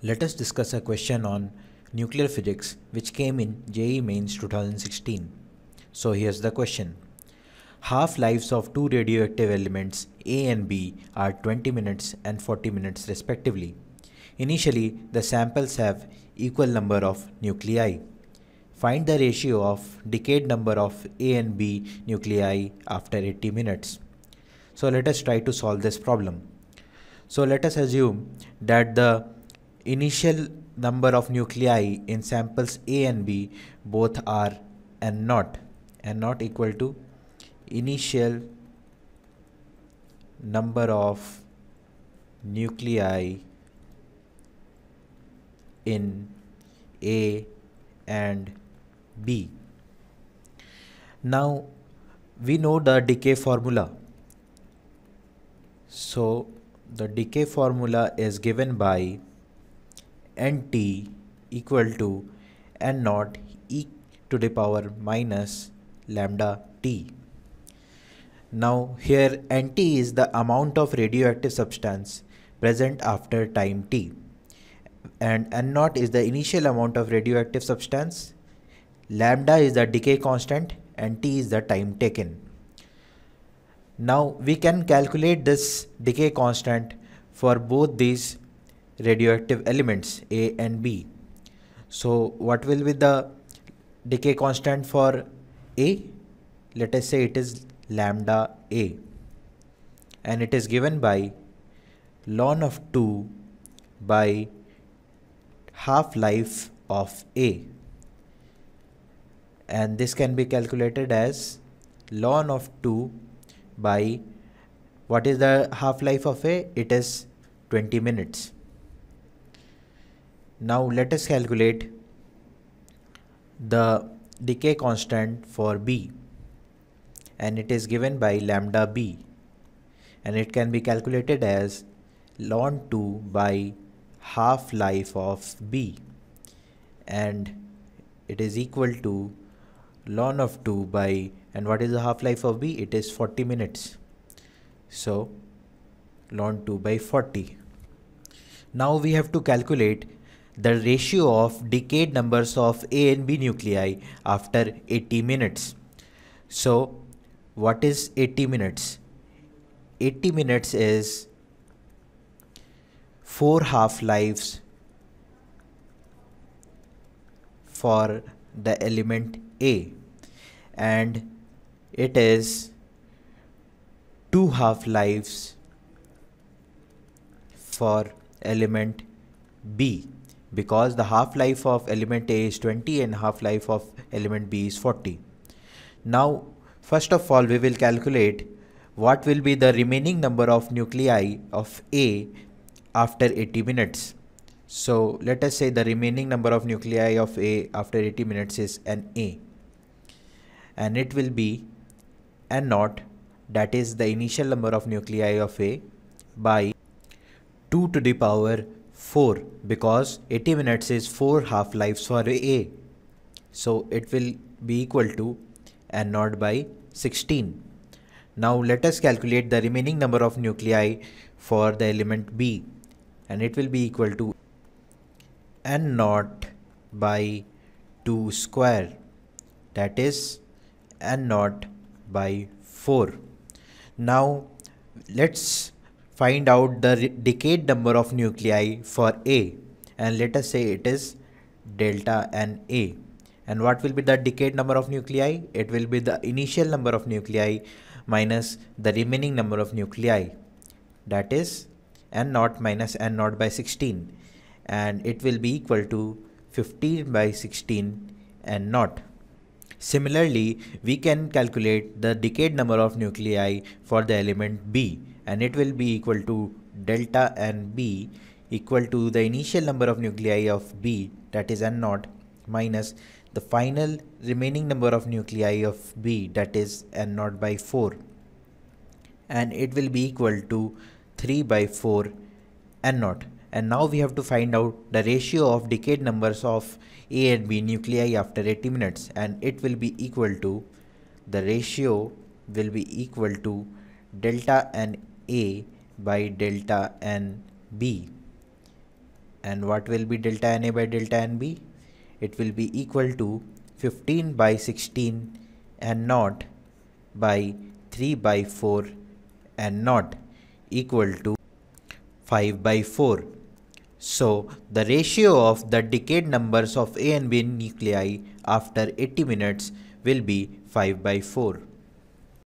let us discuss a question on nuclear physics which came in JE Mains 2016. So here's the question. Half-lives of two radioactive elements A and B are 20 minutes and 40 minutes respectively. Initially, the samples have equal number of nuclei. Find the ratio of decayed number of A and B nuclei after 80 minutes. So let us try to solve this problem. So let us assume that the initial number of nuclei in samples A and B both are and not and not equal to initial number of nuclei in A and B. Now we know the decay formula. So the decay formula is given by and t equal to n naught e to the power minus lambda t. Now here nt is the amount of radioactive substance present after time t and n naught is the initial amount of radioactive substance, lambda is the decay constant and t is the time taken. Now we can calculate this decay constant for both these radioactive elements A and B. So what will be the decay constant for A? Let us say it is lambda A and it is given by ln of 2 by half life of A and this can be calculated as ln of 2 by what is the half life of A? It is 20 minutes. Now let us calculate the decay constant for B and it is given by lambda B and it can be calculated as ln 2 by half life of B and it is equal to ln of 2 by and what is the half life of B? It is 40 minutes. So ln 2 by 40. Now we have to calculate the ratio of decayed numbers of A and B nuclei after 80 minutes. So what is 80 minutes? 80 minutes is 4 half-lives for the element A and it is 2 half-lives for element B because the half-life of element A is 20 and half-life of element B is 40. Now first of all we will calculate what will be the remaining number of nuclei of A after 80 minutes. So let us say the remaining number of nuclei of A after 80 minutes is an A and it will be n naught that is the initial number of nuclei of A by 2 to the power 4 because 80 minutes is 4 half lives for A. So it will be equal to N 0 by 16. Now let us calculate the remaining number of nuclei for the element B and it will be equal to n naught by 2 square that is n naught by 4. Now let's Find out the decayed number of nuclei for A and let us say it is delta n A. And what will be the decayed number of nuclei? It will be the initial number of nuclei minus the remaining number of nuclei that is n naught minus n naught by 16 and it will be equal to 15 by 16 n naught. Similarly, we can calculate the decayed number of nuclei for the element B and it will be equal to delta n b equal to the initial number of nuclei of b that is n naught minus the final remaining number of nuclei of b that is n naught by 4 and it will be equal to 3 by 4 n naught and now we have to find out the ratio of decayed numbers of a and b nuclei after 80 minutes and it will be equal to the ratio will be equal to delta n a by delta n B. And what will be delta n A by delta n B? It will be equal to 15 by 16 and not by 3 by 4 and not equal to 5 by 4. So the ratio of the decayed numbers of A and B nuclei after 80 minutes will be 5 by 4.